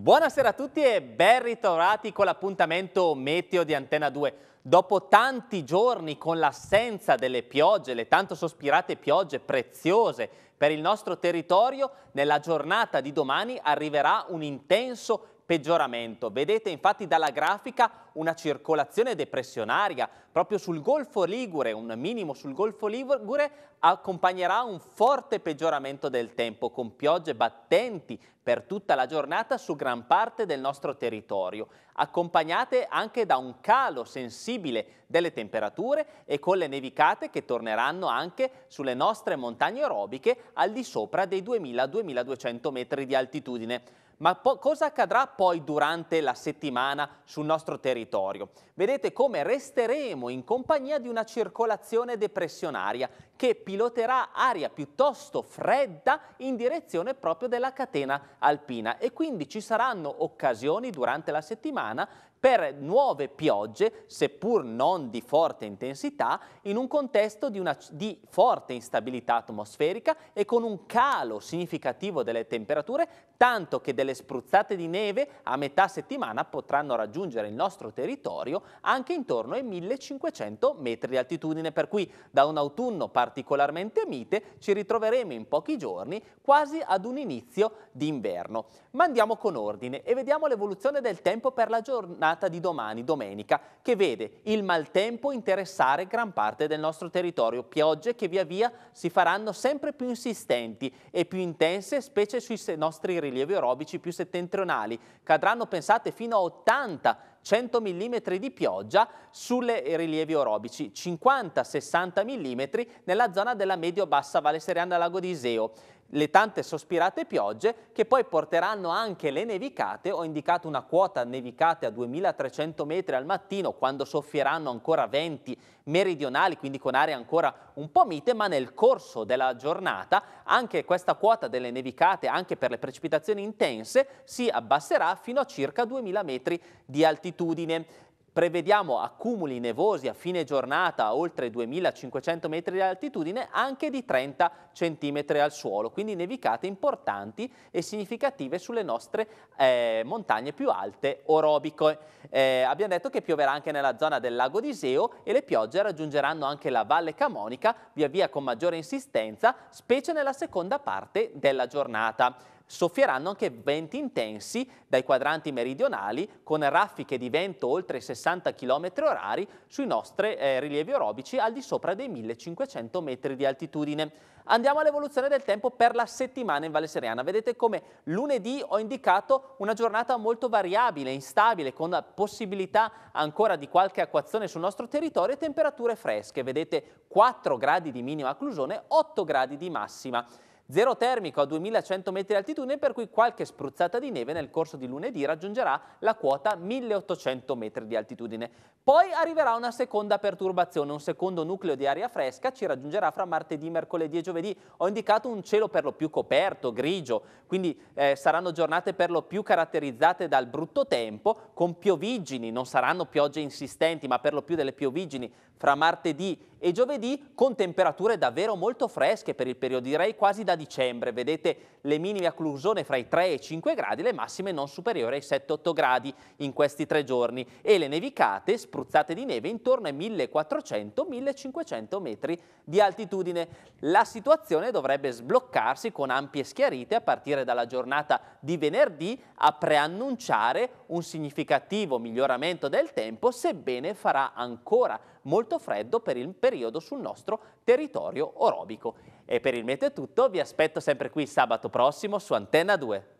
Buonasera a tutti e ben ritrovati con l'appuntamento meteo di Antena 2. Dopo tanti giorni con l'assenza delle piogge, le tanto sospirate piogge preziose per il nostro territorio, nella giornata di domani arriverà un intenso peggioramento. Vedete infatti dalla grafica una circolazione depressionaria proprio sul Golfo Ligure, un minimo sul Golfo Ligure accompagnerà un forte peggioramento del tempo con piogge battenti per tutta la giornata su gran parte del nostro territorio, accompagnate anche da un calo sensibile delle temperature e con le nevicate che torneranno anche sulle nostre montagne aerobiche al di sopra dei 2000-2200 metri di altitudine. Ma po- cosa accadrà poi durante la settimana sul nostro territorio? Vedete come resteremo in compagnia di una circolazione depressionaria che piloterà aria piuttosto fredda in direzione proprio della catena alpina e quindi ci saranno occasioni durante la settimana per nuove piogge, seppur non di forte intensità, in un contesto di, una, di, forte instabilità atmosferica e con un calo significativo delle temperature, tanto che delle spruzzate di neve a metà settimana potranno raggiungere il nostro territorio anche intorno ai 1500 metri di altitudine, per cui da un autunno particolare particolarmente mite, ci ritroveremo in pochi giorni quasi ad un inizio d'inverno. Ma andiamo con ordine e vediamo l'evoluzione del tempo per la giornata di domani, domenica, che vede il maltempo interessare gran parte del nostro territorio. Piogge che via via si faranno sempre più insistenti e più intense, specie sui nostri rilievi aerobici più settentrionali. Cadranno, pensate, fino a 80 100 mm di pioggia sulle rilievi orobici, 50-60 mm nella zona della medio-bassa Valle Seriana Lago di Iseo le tante sospirate piogge che poi porteranno anche le nevicate, ho indicato una quota nevicate a 2300 metri al mattino quando soffieranno ancora venti meridionali, quindi con aree ancora un po' mite, ma nel corso della giornata anche questa quota delle nevicate, anche per le precipitazioni intense, si abbasserà fino a circa 2000 metri di altitudine. Prevediamo accumuli nevosi a fine giornata a oltre 2500 metri di altitudine anche di 30 cm al suolo, quindi nevicate importanti e significative sulle nostre eh, montagne più alte orobico. Eh, abbiamo detto che pioverà anche nella zona del lago di Seo e le piogge raggiungeranno anche la valle Camonica via via con maggiore insistenza, specie nella seconda parte della giornata soffieranno anche venti intensi dai quadranti meridionali con raffiche di vento oltre 60 km orari sui nostri eh, rilievi orobici al di sopra dei 1500 metri di altitudine. Andiamo all'evoluzione del tempo per la settimana in Valle Seriana. Vedete come lunedì ho indicato una giornata molto variabile, instabile, con possibilità ancora di qualche acquazione sul nostro territorio e temperature fresche. Vedete 4 gradi di minima occlusione, 8 gradi di massima. Zero termico a 2100 metri di altitudine per cui qualche spruzzata di neve nel corso di lunedì raggiungerà la quota 1800 metri di altitudine. Poi arriverà una seconda perturbazione, un secondo nucleo di aria fresca ci raggiungerà fra martedì, mercoledì e giovedì. Ho indicato un cielo per lo più coperto, grigio, quindi eh, saranno giornate per lo più caratterizzate dal brutto tempo con piovigini, non saranno piogge insistenti ma per lo più delle piovigini fra martedì e giovedì con temperature davvero molto fresche per il periodo, direi quasi da dicembre. Vedete le minime a Clusone fra i 3 e i 5 gradi, le massime non superiori ai 7-8 gradi in questi tre giorni e le nevicate spruzzate di neve intorno ai 1400-1500 metri di altitudine. La situazione dovrebbe sbloccarsi con ampie schiarite a partire dalla giornata di venerdì a preannunciare un significativo miglioramento del tempo, sebbene farà ancora molto freddo per il periodo sul nostro territorio orobico. E per il meteo è tutto, vi aspetto sempre qui sabato prossimo su Antenna 2.